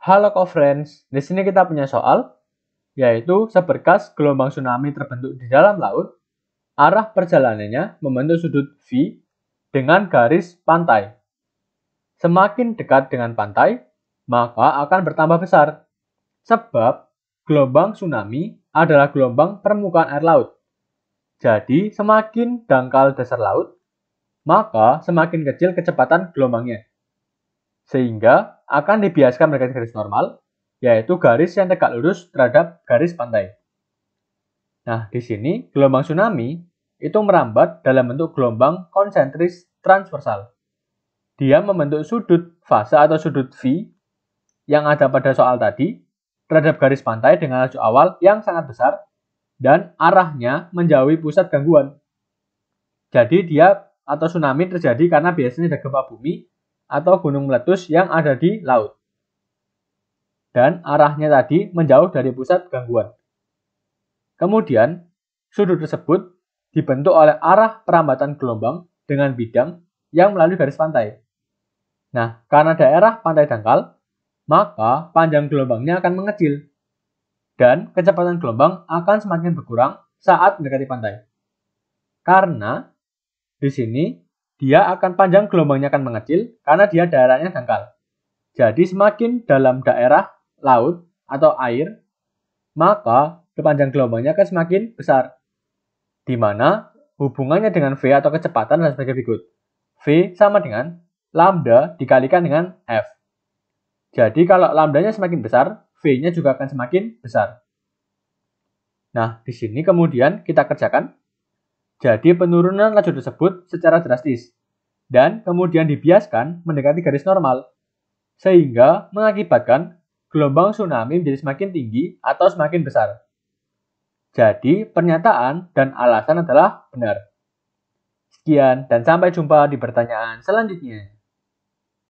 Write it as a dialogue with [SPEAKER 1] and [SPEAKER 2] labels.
[SPEAKER 1] Halo co-friends, di sini kita punya soal, yaitu seberkas gelombang tsunami terbentuk di dalam laut, arah perjalanannya membentuk sudut V dengan garis pantai. Semakin dekat dengan pantai, maka akan bertambah besar, sebab gelombang tsunami adalah gelombang permukaan air laut. Jadi, semakin dangkal dasar laut, maka semakin kecil kecepatan gelombangnya. Sehingga akan dibiaskan mendekati garis normal, yaitu garis yang tegak lurus terhadap garis pantai. Nah, di sini gelombang tsunami itu merambat dalam bentuk gelombang konsentris transversal. Dia membentuk sudut fase atau sudut V yang ada pada soal tadi terhadap garis pantai dengan laju awal yang sangat besar dan arahnya menjauhi pusat gangguan. Jadi dia atau tsunami terjadi karena biasanya ada gempa bumi atau gunung meletus yang ada di laut. Dan arahnya tadi menjauh dari pusat gangguan. Kemudian, sudut tersebut dibentuk oleh arah perambatan gelombang dengan bidang yang melalui garis pantai. Nah, karena daerah pantai dangkal, maka panjang gelombangnya akan mengecil dan kecepatan gelombang akan semakin berkurang saat mendekati pantai. Karena di sini dia akan panjang gelombangnya akan mengecil karena dia daerahnya dangkal. Jadi semakin dalam daerah laut atau air, maka kepanjang gelombangnya akan semakin besar. Di mana hubungannya dengan V atau kecepatan adalah sebagai berikut. V sama dengan lambda dikalikan dengan F. Jadi kalau lambdanya semakin besar, V-nya juga akan semakin besar. Nah, di sini kemudian kita kerjakan jadi penurunan laju tersebut secara drastis dan kemudian dibiaskan mendekati garis normal sehingga mengakibatkan gelombang tsunami menjadi semakin tinggi atau semakin besar. Jadi, pernyataan dan alasan adalah benar. Sekian dan sampai jumpa di pertanyaan selanjutnya.